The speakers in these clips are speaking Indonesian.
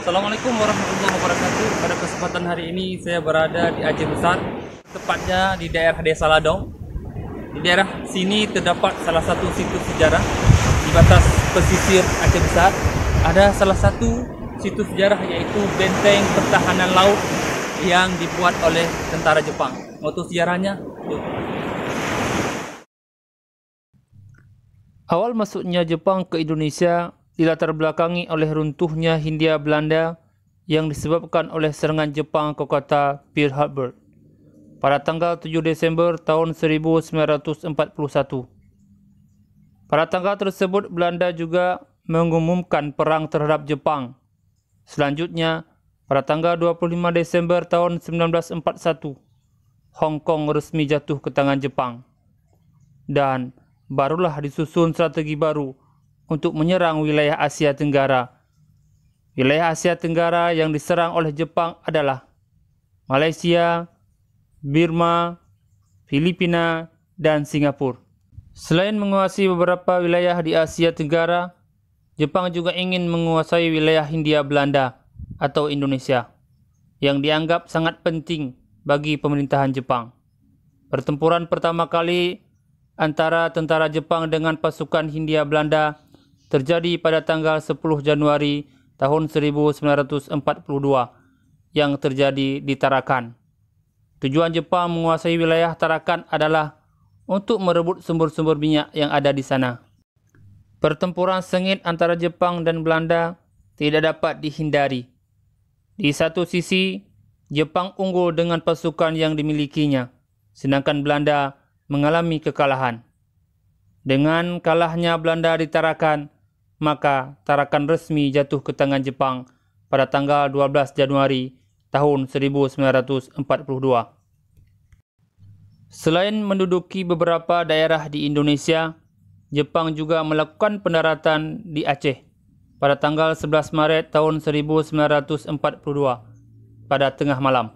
Assalamualaikum warahmatullahi wabarakatuh. Pada kesempatan hari ini saya berada di Aceh Besar, tepatnya di daerah Desa Ladong. Di daerah sini terdapat salah satu situs sejarah di batas pesisir Aceh Besar. Ada salah satu situs sejarah yaitu benteng pertahanan laut yang dibuat oleh tentara Jepang. Moto sejarahnya tuh. Awal masuknya Jepang ke Indonesia dilatar belakangi oleh runtuhnya Hindia Belanda yang disebabkan oleh serangan Jepang ke kota Pearl Harbor pada tanggal 7 Desember tahun 1941. Pada tanggal tersebut Belanda juga mengumumkan perang terhadap Jepang. Selanjutnya, pada tanggal 25 Desember tahun 1941, Hong Kong resmi jatuh ke tangan Jepang. Dan barulah disusun strategi baru untuk menyerang wilayah Asia Tenggara. Wilayah Asia Tenggara yang diserang oleh Jepang adalah Malaysia, Birma, Filipina, dan Singapura. Selain menguasai beberapa wilayah di Asia Tenggara, Jepang juga ingin menguasai wilayah Hindia Belanda atau Indonesia yang dianggap sangat penting bagi pemerintahan Jepang. Pertempuran pertama kali antara tentara Jepang dengan pasukan Hindia Belanda terjadi pada tanggal 10 Januari tahun 1942 yang terjadi di Tarakan. Tujuan Jepang menguasai wilayah Tarakan adalah untuk merebut sumber-sumber minyak yang ada di sana. Pertempuran sengit antara Jepang dan Belanda tidak dapat dihindari. Di satu sisi, Jepang unggul dengan pasukan yang dimilikinya, sedangkan Belanda mengalami kekalahan. Dengan kalahnya Belanda di Tarakan, maka tarakan resmi jatuh ke tangan Jepang pada tanggal 12 Januari tahun 1942. Selain menduduki beberapa daerah di Indonesia, Jepang juga melakukan pendaratan di Aceh pada tanggal 11 Maret tahun 1942 pada tengah malam.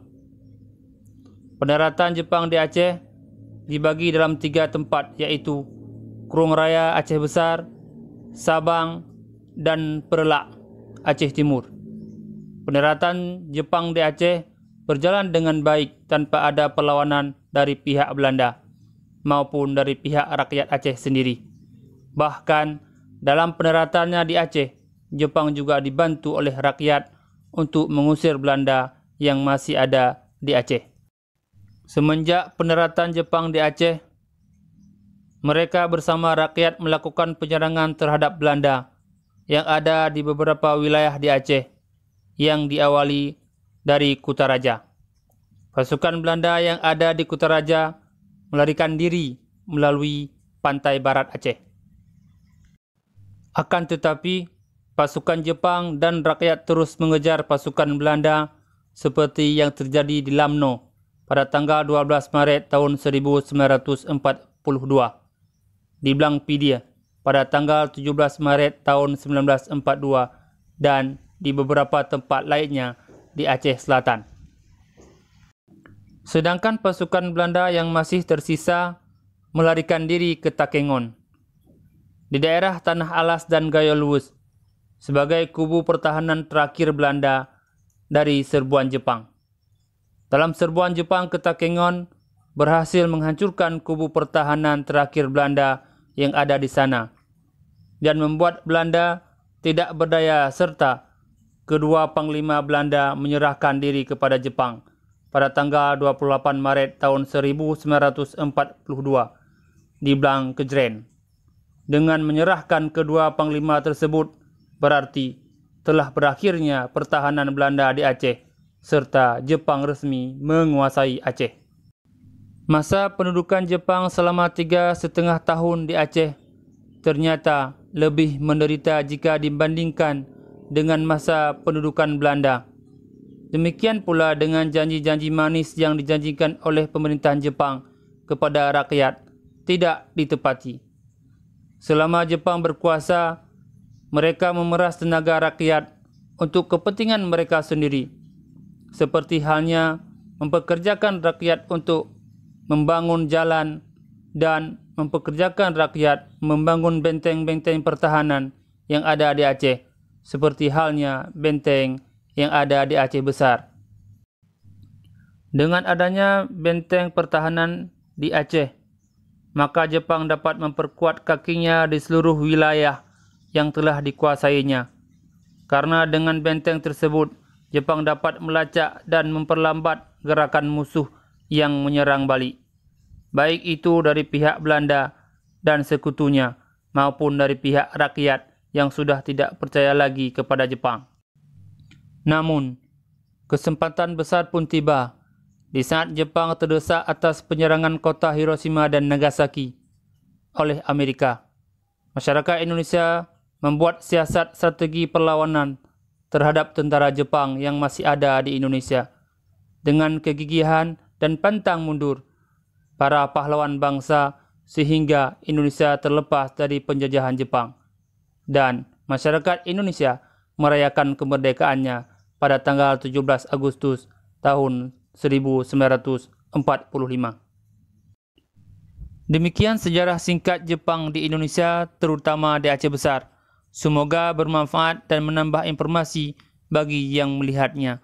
Pendaratan Jepang di Aceh dibagi dalam tiga tempat yaitu Kurung Raya Aceh Besar, Sabang, dan Perlak, Aceh Timur. Peneratan Jepang di Aceh berjalan dengan baik tanpa ada perlawanan dari pihak Belanda maupun dari pihak rakyat Aceh sendiri. Bahkan dalam peneratannya di Aceh, Jepang juga dibantu oleh rakyat untuk mengusir Belanda yang masih ada di Aceh. Semenjak peneratan Jepang di Aceh, mereka bersama rakyat melakukan penyerangan terhadap Belanda yang ada di beberapa wilayah di Aceh yang diawali dari Kutaraja. Pasukan Belanda yang ada di Kutaraja melarikan diri melalui pantai barat Aceh. Akan tetapi, pasukan Jepang dan rakyat terus mengejar pasukan Belanda seperti yang terjadi di Lamno pada tanggal 12 Maret tahun 1942 di Blangpidia ya, pada tanggal 17 Maret tahun 1942 dan di beberapa tempat lainnya di Aceh Selatan. Sedangkan pasukan Belanda yang masih tersisa melarikan diri ke Takengon. Di daerah Tanah Alas dan Gayolwus sebagai kubu pertahanan terakhir Belanda dari serbuan Jepang. Dalam serbuan Jepang ke Takengon berhasil menghancurkan kubu pertahanan terakhir Belanda yang ada di sana dan membuat Belanda tidak berdaya serta kedua panglima Belanda menyerahkan diri kepada Jepang pada tanggal 28 Maret tahun 1942 di Kejren. Dengan menyerahkan kedua panglima tersebut berarti telah berakhirnya pertahanan Belanda di Aceh serta Jepang resmi menguasai Aceh. Masa pendudukan Jepang selama tiga setengah tahun di Aceh ternyata lebih menderita jika dibandingkan dengan masa pendudukan Belanda. Demikian pula dengan janji-janji manis yang dijanjikan oleh pemerintahan Jepang kepada rakyat tidak ditepati. Selama Jepang berkuasa, mereka memeras tenaga rakyat untuk kepentingan mereka sendiri. Seperti halnya mempekerjakan rakyat untuk membangun jalan, dan mempekerjakan rakyat membangun benteng-benteng pertahanan yang ada di Aceh, seperti halnya benteng yang ada di Aceh Besar. Dengan adanya benteng pertahanan di Aceh, maka Jepang dapat memperkuat kakinya di seluruh wilayah yang telah dikuasainya. Karena dengan benteng tersebut, Jepang dapat melacak dan memperlambat gerakan musuh yang menyerang Bali, baik itu dari pihak Belanda dan sekutunya maupun dari pihak rakyat yang sudah tidak percaya lagi kepada Jepang. Namun, kesempatan besar pun tiba di saat Jepang terdesak atas penyerangan kota Hiroshima dan Nagasaki oleh Amerika. Masyarakat Indonesia membuat siasat strategi perlawanan terhadap tentara Jepang yang masih ada di Indonesia. Dengan kegigihan, dan pantang mundur para pahlawan bangsa sehingga Indonesia terlepas dari penjajahan Jepang. Dan masyarakat Indonesia merayakan kemerdekaannya pada tanggal 17 Agustus tahun 1945. Demikian sejarah singkat Jepang di Indonesia terutama di Aceh Besar. Semoga bermanfaat dan menambah informasi bagi yang melihatnya.